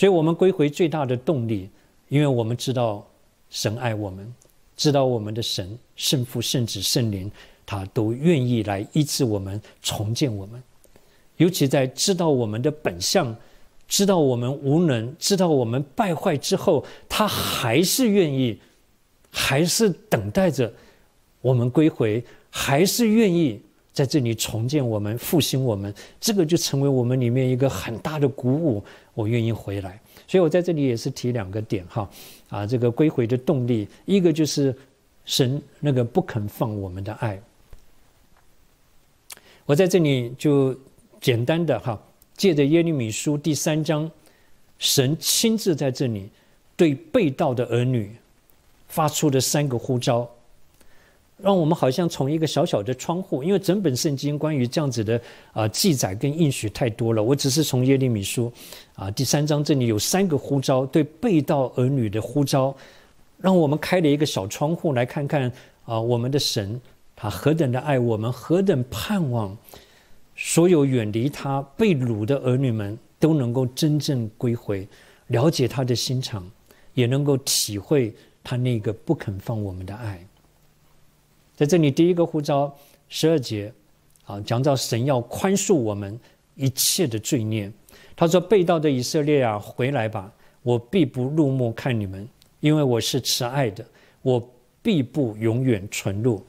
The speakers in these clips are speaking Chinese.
所以，我们归回最大的动力，因为我们知道神爱我们，知道我们的神圣父、圣子、圣灵，他都愿意来医治我们、重建我们。尤其在知道我们的本相、知道我们无能、知道我们败坏之后，他还是愿意，还是等待着我们归回，还是愿意。在这里重建我们复兴我们，这个就成为我们里面一个很大的鼓舞。我愿意回来，所以我在这里也是提两个点哈，啊，这个归回的动力，一个就是神那个不肯放我们的爱。我在这里就简单的哈，借着耶利米书第三章，神亲自在这里对被盗的儿女发出的三个呼召。让我们好像从一个小小的窗户，因为整本圣经关于这样子的啊记载跟应许太多了。我只是从耶利米书啊第三章，这里有三个呼召对被道儿女的呼召，让我们开了一个小窗户来看看啊我们的神他何等的爱我们，何等盼望所有远离他被掳的儿女们都能够真正归回，了解他的心肠，也能够体会他那个不肯放我们的爱。在这里，第一个呼召十二节，啊，讲到神要宽恕我们一切的罪孽。他说：“被道的以色列啊，回来吧！我必不入目看你们，因为我是慈爱的，我必不永远存入，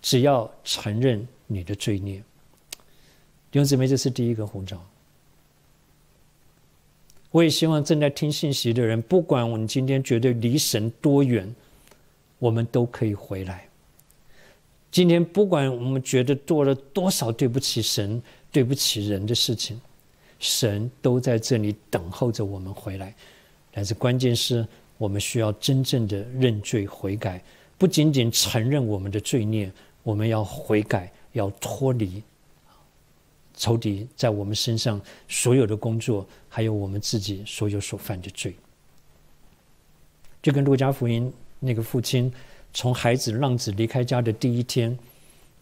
只要承认你的罪孽。”弟兄姊妹，这是第一个呼召。我也希望正在听信息的人，不管我们今天觉得离神多远，我们都可以回来。今天不管我们觉得做了多少对不起神、对不起人的事情，神都在这里等候着我们回来。但是关键是我们需要真正的认罪悔改，不仅仅承认我们的罪孽，我们要悔改，要脱离仇敌在我们身上所有的工作，还有我们自己所有所犯的罪。就跟《路加福音》那个父亲。从孩子浪子离开家的第一天，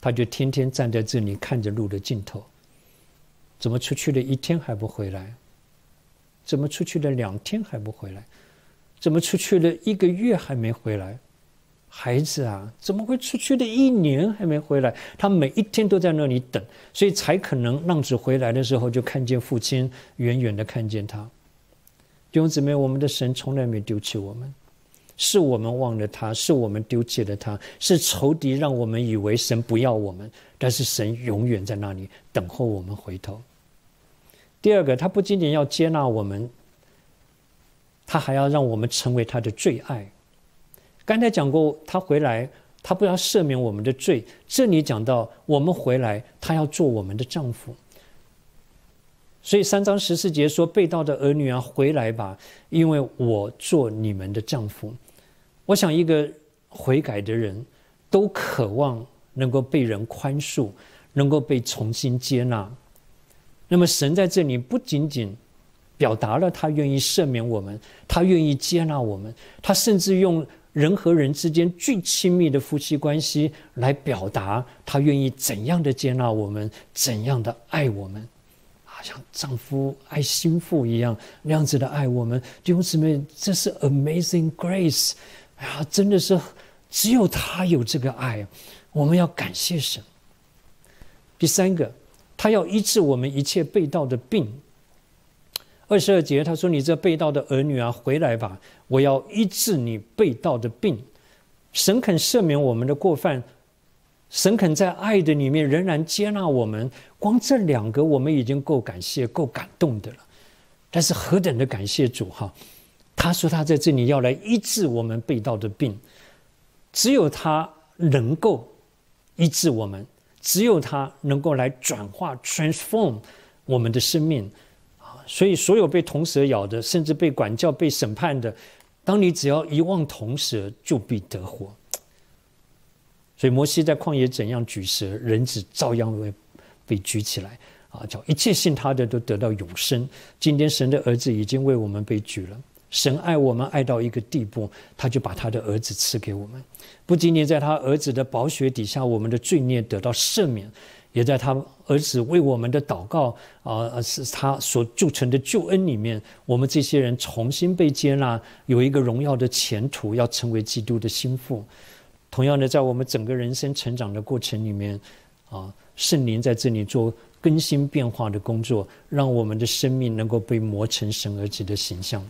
他就天天站在这里看着路的尽头。怎么出去了一天还不回来？怎么出去了两天还不回来？怎么出去了一个月还没回来？孩子啊，怎么会出去了一年还没回来？他每一天都在那里等，所以才可能浪子回来的时候就看见父亲远远的看见他。弟兄姊妹，我们的神从来没丢弃我们。是我们忘了他，是我们丢弃了他，是仇敌让我们以为神不要我们，但是神永远在那里等候我们回头。第二个，他不仅仅要接纳我们，他还要让我们成为他的最爱。刚才讲过，他回来，他不要赦免我们的罪，这里讲到我们回来，他要做我们的丈夫。所以三章十四节说：“被盗的儿女啊，回来吧，因为我做你们的丈夫。”我想，一个悔改的人都渴望能够被人宽恕，能够被重新接纳。那么，神在这里不仅仅表达了他愿意赦免我们，他愿意接纳我们，他甚至用人和人之间最亲密的夫妻关系来表达他愿意怎样的接纳我们，怎样的爱我们，好像丈夫爱心腹一样那样子的爱我们。弟兄姊妹，这是 Amazing Grace。啊，真的是，只有他有这个爱，我们要感谢神。第三个，他要医治我们一切被盗的病。二十二节，他说：“你这被盗的儿女啊，回来吧！我要医治你被盗的病。”神肯赦免我们的过犯，神肯在爱的里面仍然接纳我们。光这两个，我们已经够感谢、够感动的了。但是何等的感谢主哈！他说：“他在这里要来医治我们被盗的病，只有他能够医治我们，只有他能够来转化 transform 我们的生命啊！所以，所有被铜蛇咬的，甚至被管教、被审判的，当你只要一望铜蛇，就必得活。所以，摩西在旷野怎样举蛇，人子照样会被举起来啊！叫一切信他的都得到永生。今天，神的儿子已经为我们被举了。”神爱我们爱到一个地步，他就把他的儿子赐给我们。不仅仅在他儿子的宝血底下，我们的罪孽得到赦免，也在他儿子为我们的祷告啊，是他所铸成的救恩里面，我们这些人重新被接纳，有一个荣耀的前途，要成为基督的心腹。同样的，在我们整个人生成长的过程里面啊，圣灵在这里做更新变化的工作，让我们的生命能够被磨成神儿子的形象。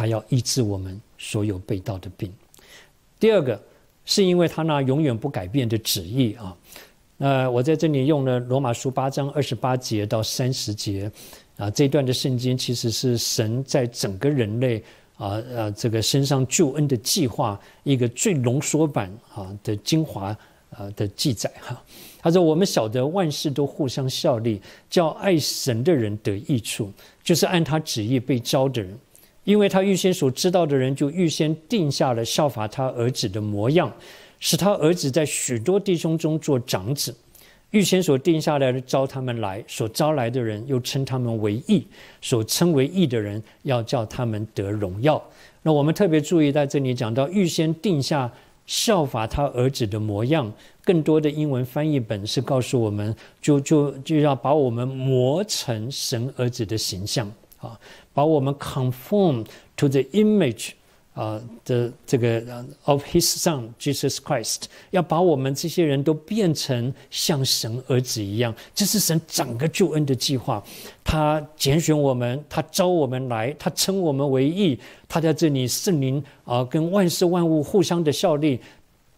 他要医治我们所有被盗的病。第二个，是因为他那永远不改变的旨意啊。那我在这里用了罗马书八章二十八节到三十节啊，这段的圣经其实是神在整个人类啊啊这个身上救恩的计划一个最浓缩版啊的精华啊的记载哈。他说：“我们晓得万事都互相效力，叫爱神的人得益处，就是按他旨意被招的人。”因为他预先所知道的人，就预先定下了效法他儿子的模样，使他儿子在许多弟兄中做长子。预先所定下来的，招他们来；所招来的人，又称他们为义；所称为义的人，要叫他们得荣耀。那我们特别注意在这里讲到预先定下效法他儿子的模样，更多的英文翻译本是告诉我们，就就就要把我们磨成神儿子的形象。啊，把我们 conform to the image，啊的这个 of His Son Jesus Christ，要把我们这些人都变成像神儿子一样。这是神整个救恩的计划。他拣选我们，他招我们来，他称我们为义，他在这里圣灵啊，跟万事万物互相的效力，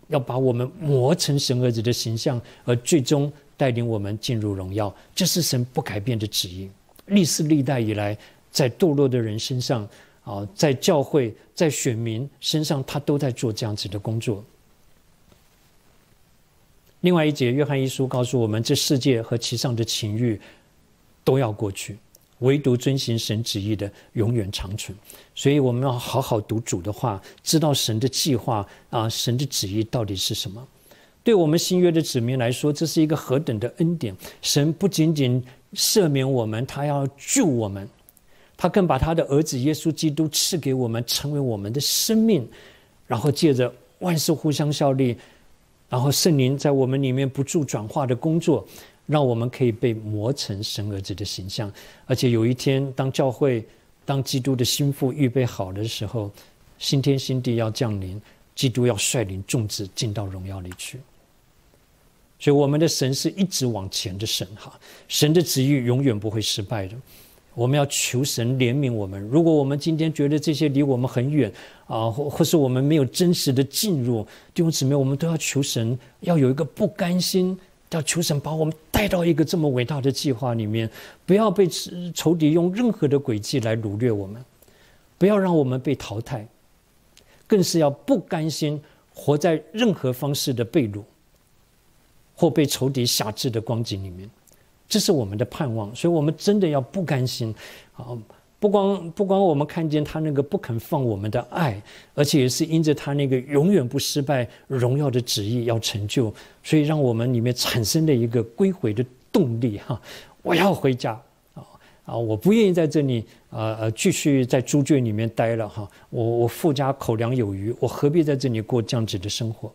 要把我们磨成神儿子的形象，而最终带领我们进入荣耀。这是神不改变的旨意。历史历代以来，在堕落的人身上，啊，在教会、在选民身上，他都在做这样子的工作。另外一节，《约翰一书》告诉我们：，这世界和其上的情欲都要过去，唯独遵行神旨意的永远长存。所以，我们要好好读主的话，知道神的计划啊，神的旨意到底是什么。对我们新约的子民来说，这是一个何等的恩典！神不仅仅……赦免我们，他要救我们，他更把他的儿子耶稣基督赐给我们，成为我们的生命，然后借着万事互相效力，然后圣灵在我们里面不住转化的工作，让我们可以被磨成神儿子的形象。而且有一天，当教会、当基督的心腹预备好的时候，新天新地要降临，基督要率领众子进到荣耀里去。所以我们的神是一直往前的神哈，神的旨意永远不会失败的。我们要求神怜悯我们。如果我们今天觉得这些离我们很远啊，或或是我们没有真实的进入弟兄姊妹，我们都要求神要有一个不甘心，要求神把我们带到一个这么伟大的计划里面，不要被仇敌用任何的诡计来掳掠我们，不要让我们被淘汰，更是要不甘心活在任何方式的被掳。或被仇敌辖制的光景里面，这是我们的盼望，所以，我们真的要不甘心，啊，不光不光我们看见他那个不肯放我们的爱，而且也是因着他那个永远不失败荣耀的旨意要成就，所以让我们里面产生的一个归回的动力哈，我要回家，啊啊，我不愿意在这里，呃呃，继续在猪圈里面待了哈，我我富家口粮有余，我何必在这里过这样子的生活？